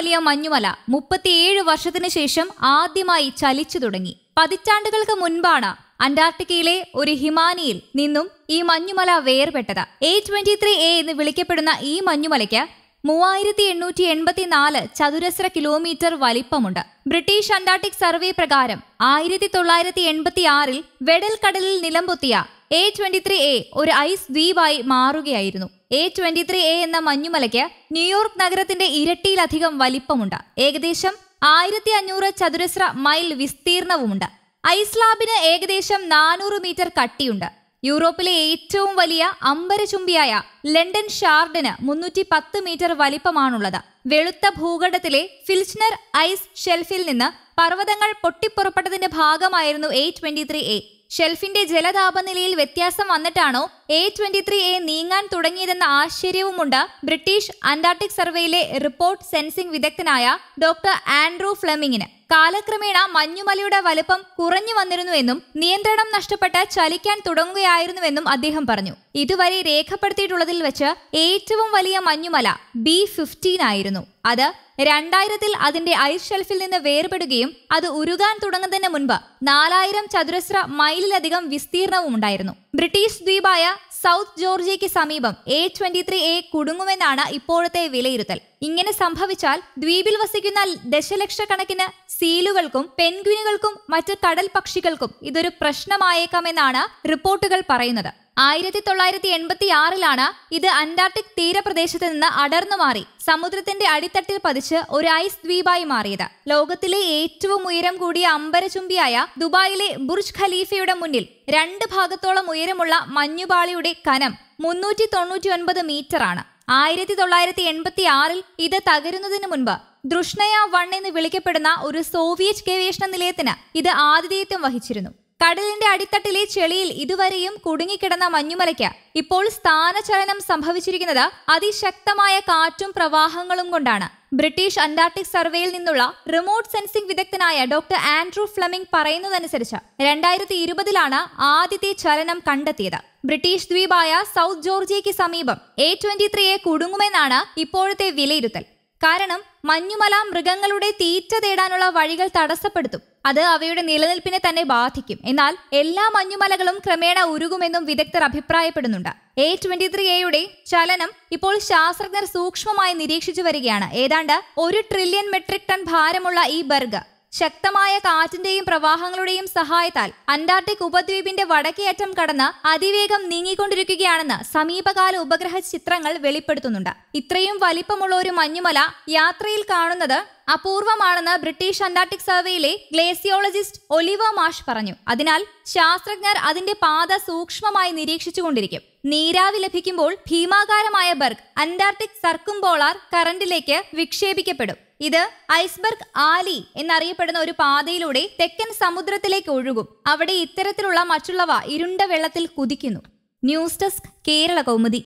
വലിയ മഞ്ഞുമല മുപ്പത്തിയേഴ് വർഷത്തിനു ശേഷം ആദ്യമായി ചലിച്ചു തുടങ്ങി പതിറ്റാണ്ടുകൾക്ക് മുൻപാണ് അന്റാർട്ടിക്കയിലെ ഒരു ഹിമാനിയിൽ നിന്നും ഈ മഞ്ഞുമല വേർപെട്ടത് എ ട്വന്റി ത്രീ എ എന്ന് വിളിക്കപ്പെടുന്ന ഈ മഞ്ഞുമലയ്ക്ക് മൂവായിരത്തി എണ്ണൂറ്റി എൺപത്തിനാല് ചതുരശ്ര കിലോമീറ്റർ വലിപ്പമുണ്ട് ബ്രിട്ടീഷ് അന്റാർട്ടിക് സർവേ പ്രകാരം ആയിരത്തി തൊള്ളായിരത്തി എൺപത്തി ആറിൽ വെടൽ കടലിൽ നിലംപൊത്തിയ എ ട്വന്റി ത്രീ എ ഒരു ഐസ് ദ്വീപായി മാറുകയായിരുന്നു എ ട്വന്റി ത്രീ എ എന്ന മഞ്ഞുമലയ്ക്ക് ന്യൂയോർക്ക് നഗരത്തിന്റെ ഇരട്ടിയിലധികം വലിപ്പമുണ്ട് ഏകദേശം ആയിരത്തി അഞ്ഞൂറ് ചതുരശ്ര മൈൽ വിസ്തീർണവുമുണ്ട് ഐസ്ലാബിന് ഏകദേശം നാനൂറ് മീറ്റർ കട്ടിയുണ്ട് യൂറോപ്പിലെ ഏറ്റവും വലിയ അമ്പരചുംബിയായ ലണ്ടൻ ഷാർഡിന് മുന്നൂറ്റി പത്ത് മീറ്റർ വലിപ്പമാണുള്ളത് വെളുത്ത ഭൂഖണ്ഡത്തിലെ ഫിൽസ്നർ ഐസ് ഷെൽഫിൽ നിന്ന് പർവ്വതങ്ങൾ പൊട്ടിപ്പുറപ്പെട്ടതിന്റെ ഭാഗമായിരുന്നു എ ട്വന്റി ത്രീ എ ഷെൽഫിന്റെ ജലതാപനിലയിൽ വ്യത്യാസം വന്നിട്ടാണോ എ ട്വന്റി ത്രീ എ നീങ്ങാൻ തുടങ്ങിയതെന്ന ആശ്ചര്യവുമുണ്ട് ബ്രിട്ടീഷ് അന്റാർട്ടിക് സർവേയിലെ റിപ്പോർട്ട് സെൻസിംഗ് വിദഗ്ധനായ ഡോക്ടർ ആൻഡ്രൂ ഫ്ലെമിങ്ങിന് കാലക്രമേണ മഞ്ഞുമലയുടെ വലുപ്പം കുറഞ്ഞു വന്നിരുന്നുവെന്നും നിയന്ത്രണം നഷ്ടപ്പെട്ട് ചലിക്കാൻ തുടങ്ങുകയായിരുന്നുവെന്നും അദ്ദേഹം പറഞ്ഞു ഇതുവരെ രേഖപ്പെടുത്തിയിട്ടുള്ളതിൽ വെച്ച് ഏറ്റവും വലിയ മഞ്ഞുമല ബി ഫിഫ്റ്റീൻ ആയിരുന്നു അത് രണ്ടായിരത്തിൽ അതിന്റെ ഐസ് ഷെൽഫിൽ നിന്ന് വേർപെടുകയും അത് ഉരുകാൻ തുടങ്ങുന്നതിന് മുൻപ് നാലായിരം ചതുരശ്ര മൈലിലധികം വിസ്തീർണവും ഉണ്ടായിരുന്നു ബ്രിട്ടീഷ് ദ്വീപായ സൗത്ത് ജോർജിയയ്ക്ക് സമീപം എ ട്വന്റി ത്രീ എ കുടുങ്ങുമെന്നാണ് ഇപ്പോഴത്തെ വിലയിരുത്തൽ ഇങ്ങനെ സംഭവിച്ചാൽ ദ്വീപിൽ വസിക്കുന്ന ദശലക്ഷക്കണക്കിന് സീലുകൾക്കും പെൻഗ്വിനുകൾക്കും മറ്റ് കടൽ പക്ഷികൾക്കും ഇതൊരു പ്രശ്നമായേക്കാമെന്നാണ് റിപ്പോർട്ടുകൾ പറയുന്നത് ആയിരത്തി തൊള്ളായിരത്തി എൺപത്തി ആറിലാണ് ഇത് അന്റാർട്ടിക് തീരപ്രദേശത്ത് നിന്ന് അടർന്നു മാറി സമുദ്രത്തിന്റെ അടിത്തട്ടിൽ പതിച്ച് ഒരു ഐസ് ദ്വീപായി മാറിയത് ലോകത്തിലെ ഏറ്റവും ഉയരം കൂടിയ അമ്പരചുംബിയായ ദുബായിലെ ബുർജ് ഖലീഫയുടെ മുന്നിൽ രണ്ട് ഭാഗത്തോളം ഉയരമുള്ള മഞ്ഞുപാളിയുടെ കനം മുന്നൂറ്റി തൊണ്ണൂറ്റി ഒൻപത് മീറ്ററാണ് ആയിരത്തി തൊള്ളായിരത്തി എൺപത്തി ആറിൽ ഇത് തകരുന്നതിന് മുൻപ് ദൃഷ്ണയ വൺ എന്ന് വിളിക്കപ്പെടുന്ന ഒരു സോവിയറ്റ് ഗവേഷണ നിലയത്തിന് ഇത് ആതിഥേയത്വം വഹിച്ചിരുന്നു കടലിന്റെ അടിത്തട്ടിലെ ചെളിയിൽ ഇതുവരെയും കുടുങ്ങിക്കിടന്ന മഞ്ഞുമലയ്ക്ക് ഇപ്പോൾ സ്ഥാനചലനം സംഭവിച്ചിരിക്കുന്നത് അതിശക്തമായ കാറ്റും പ്രവാഹങ്ങളും കൊണ്ടാണ് ബ്രിട്ടീഷ് അന്റാർട്ടിക് സർവേയിൽ നിന്നുള്ള റിമോട്ട് സെൻസിംഗ് വിദഗ്ധനായ ഡോക്ടർ ആൻഡ്രൂ ഫ്ലമിംഗ് പറയുന്നതനുസരിച്ച് രണ്ടായിരത്തി ഇരുപതിലാണ് ആദ്യത്തെ ചലനം കണ്ടെത്തിയത് ബ്രിട്ടീഷ് ദ്വീപായ സൗത്ത് ജോർജിയയ്ക്ക് സമീപം എ ട്വന്റി ത്രീയെ കുടുങ്ങുമെന്നാണ് ഇപ്പോഴത്തെ വിലയിരുത്തൽ കാരണം മഞ്ഞുമല മൃഗങ്ങളുടെ തീറ്റ തേടാനുള്ള വഴികൾ തടസ്സപ്പെടുത്തും അത് അവയുടെ നിലനിൽപ്പിനെ തന്നെ ബാധിക്കും എന്നാൽ എല്ലാ മഞ്ഞുമലകളും ക്രമേണ ഉരുകുമെന്നും വിദഗ്ധർ അഭിപ്രായപ്പെടുന്നുണ്ട് എ ട്വന്റി ത്രീ എയുടെ ചലനം ഇപ്പോൾ ശാസ്ത്രജ്ഞർ സൂക്ഷ്മമായി നിരീക്ഷിച്ചു വരികയാണ് ഏതാണ്ട് ഒരു ട്രില്യൺ മെട്രിക് ടൺ ഭാരമുള്ള ഈ ബർഗ് ശക്തമായ കാറ്റിന്റെയും പ്രവാഹങ്ങളുടെയും സഹായത്താൽ അന്റാർട്ടിക് ഉപദ്വീപിന്റെ വടക്കേയറ്റം കടന്ന് അതിവേഗം നീങ്ങിക്കൊണ്ടിരിക്കുകയാണെന്ന് സമീപകാല ഉപഗ്രഹ ചിത്രങ്ങൾ വെളിപ്പെടുത്തുന്നുണ്ട് ഇത്രയും വലിപ്പമുള്ള ഒരു മഞ്ഞുമല യാത്രയിൽ കാണുന്നത് അപൂർവമാണെന്ന് ബ്രിട്ടീഷ് അന്റാർട്ടിക് സർവേയിലെ ഗ്ലേസിയോളജിസ്റ്റ് ഒലിവ മാഷ് പറഞ്ഞു അതിനാൽ ശാസ്ത്രജ്ഞർ അതിന്റെ പാത സൂക്ഷ്മമായി നിരീക്ഷിച്ചുകൊണ്ടിരിക്കും നീരാവി ലഭിക്കുമ്പോൾ ഭീമാകാരമായ ബർഗ് അന്റാർട്ടിക് സർക്കുംപോളാർ കറന്റിലേക്ക് വിക്ഷേപിക്കപ്പെടും ഇത് ഐസ്ബർഗ് ആലി എന്നറിയപ്പെടുന്ന ഒരു പാതയിലൂടെ തെക്കൻ സമുദ്രത്തിലേക്ക് ഒഴുകും അവിടെ ഇത്തരത്തിലുള്ള മറ്റുള്ളവ ഇരുണ്ട വെള്ളത്തിൽ കുതിക്കുന്നു ന്യൂസ് ഡെസ്ക് കേരള കൗമുദി